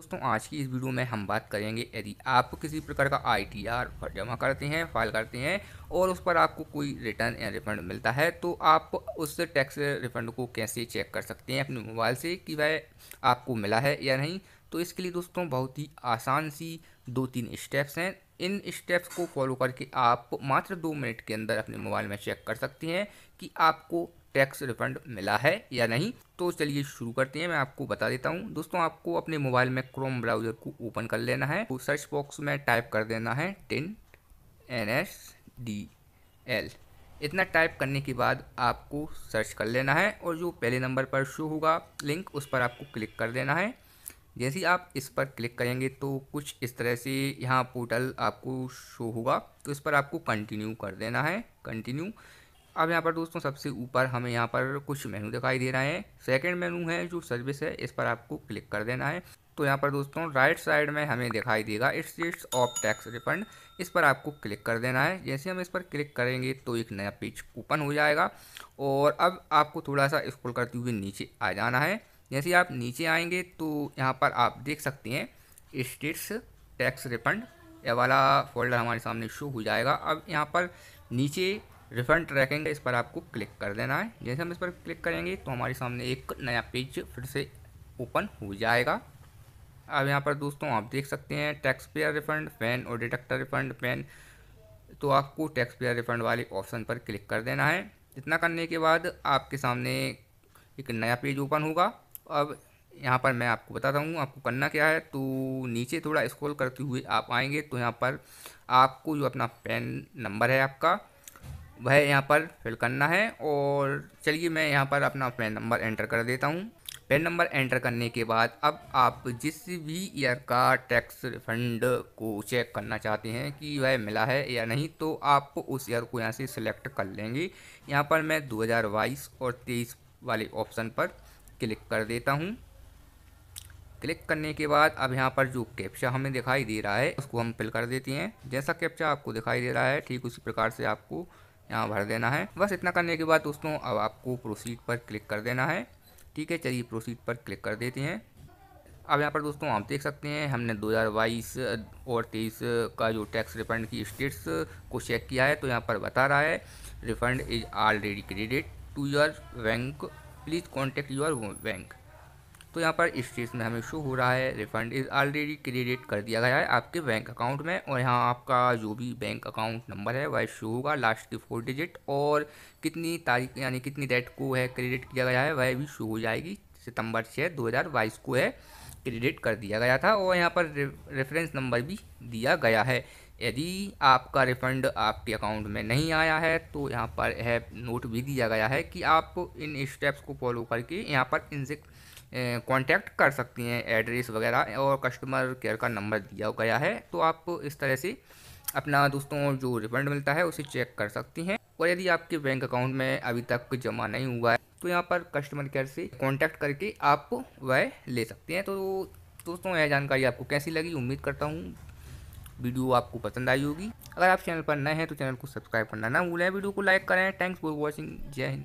दोस्तों आज की इस वीडियो में हम बात करेंगे यदि आप किसी प्रकार का आईटीआर जमा करते हैं फाइल करते हैं और उस पर आपको कोई रिटर्न या रिफंड मिलता है तो आप उस टैक्स रिफंड को कैसे चेक कर सकते हैं अपने मोबाइल से कि वह आपको मिला है या नहीं तो इसके लिए दोस्तों बहुत ही आसान सी दो तीन स्टेप्स हैं इन स्टेप्स को फॉलो करके आप मात्र दो मिनट के अंदर अपने मोबाइल में चेक कर सकते हैं कि आपको टैक्स रिफंड मिला है या नहीं तो चलिए शुरू करते हैं मैं आपको बता देता हूँ दोस्तों आपको अपने मोबाइल में क्रोम ब्राउजर को ओपन कर लेना है तो सर्च बॉक्स में टाइप कर देना है TIN N S D L इतना टाइप करने के बाद आपको सर्च कर लेना है और जो पहले नंबर पर शो होगा लिंक उस पर आपको क्लिक कर देना है जैसे ही आप इस पर क्लिक करेंगे तो कुछ इस तरह से यहाँ पोर्टल आपको शो होगा तो इस पर आपको कंटिन्यू कर देना है कंटिन्यू अब यहाँ पर दोस्तों सबसे ऊपर हमें यहाँ पर कुछ मेनू दिखाई दे रहे हैं सेकंड मेनू है जो सर्विस है इस पर आपको क्लिक कर देना है तो यहाँ पर दोस्तों राइट साइड में हमें दिखाई देगा स्टेट्स ऑफ टैक्स रिफंड इस पर आपको क्लिक कर देना है जैसे हम इस पर क्लिक करेंगे तो एक नया पेज ओपन हो जाएगा और अब आपको थोड़ा सा स्क्रॉल करते हुए नीचे आ जाना है जैसे आप नीचे आएंगे तो यहाँ पर आप देख सकते हैं स्टेट्स टैक्स रिफंड ये वाला फोल्डर हमारे सामने शो हो जाएगा अब यहाँ पर नीचे रिफंड ट्रैकिंग है इस पर आपको क्लिक कर देना है जैसे हम इस पर क्लिक करेंगे तो हमारे सामने एक नया पेज फिर से ओपन हो जाएगा अब यहाँ पर दोस्तों आप देख सकते हैं टैक्स पेयर रिफंड पैन और डिटेक्टर रिफंड पैन तो आपको टैक्स पेयर रिफंड वाले ऑप्शन पर क्लिक कर देना है इतना करने के बाद आपके सामने एक नया पेज ओपन होगा अब यहाँ पर मैं आपको बताता हूँ आपको करना क्या है तो नीचे थोड़ा स्क्रॉल करते हुए आप आएंगे तो यहाँ पर आपको जो अपना पेन नंबर है आपका वह यहाँ पर फिल करना है और चलिए मैं यहाँ पर अपना पेन नंबर एंटर कर देता हूँ पेन नंबर एंटर करने के बाद अब आप जिस भी ईयर का टैक्स रिफंड को चेक करना चाहते हैं कि वह मिला है या नहीं तो आप उस ईयर को यहाँ से सिलेक्ट कर लेंगे यहाँ पर मैं 2022 और 23 वाले ऑप्शन पर क्लिक कर देता हूँ क्लिक करने के बाद अब यहाँ पर जो कैप्चा हमें दिखाई दे रहा है उसको हम फिल कर देती हैं जैसा कैप्चा आपको दिखाई दे रहा है ठीक उसी प्रकार से आपको यहाँ भर देना है बस इतना करने के बाद दोस्तों अब आपको प्रोसीड पर क्लिक कर देना है ठीक है चलिए प्रोसीड पर क्लिक कर देते हैं अब यहाँ पर दोस्तों आप देख सकते हैं हमने 2022 और तेईस का जो टैक्स रिफंड की स्टेट्स को चेक किया है तो यहाँ पर बता रहा है refund is already credit to your bank please contact your bank तो यहाँ पर इस चीज़ में हमें शो हो रहा है रिफंड इज़ ऑलरेडी क्रेडिट कर दिया गया है आपके बैंक अकाउंट में और यहाँ आपका जो भी बैंक अकाउंट नंबर है वह शो होगा लास्ट के फोर डिजिट और कितनी तारीख यानी कितनी डेट को है क्रेडिट किया गया है वह भी शो हो जाएगी सितंबर छः दो को है क्रेडिट कर दिया गया था और यहाँ पर रेफरेंस नंबर भी दिया गया है यदि आपका रिफ़ंड आपके अकाउंट में नहीं आया है तो यहाँ पर यह नोट भी दिया गया है कि आप इन स्टेप्स को फॉलो करके यहाँ पर इनसे कांटेक्ट कर सकती हैं एड्रेस वगैरह और कस्टमर केयर का नंबर दिया गया है तो आप इस तरह से अपना दोस्तों जो रिफंड मिलता है उसे चेक कर सकती हैं और यदि आपके बैंक अकाउंट में अभी तक जमा नहीं हुआ है तो यहाँ पर कस्टमर केयर से कॉन्टैक्ट करके आप वह ले सकते हैं तो दोस्तों यह जानकारी आपको कैसी लगी उम्मीद करता हूँ वीडियो आपको पसंद आई होगी अगर आप चैनल पर नए हैं तो चैनल को सब्सक्राइब करना ना भूलें वीडियो को लाइक करें थैंक्स फॉर वॉचिंग जय हिंद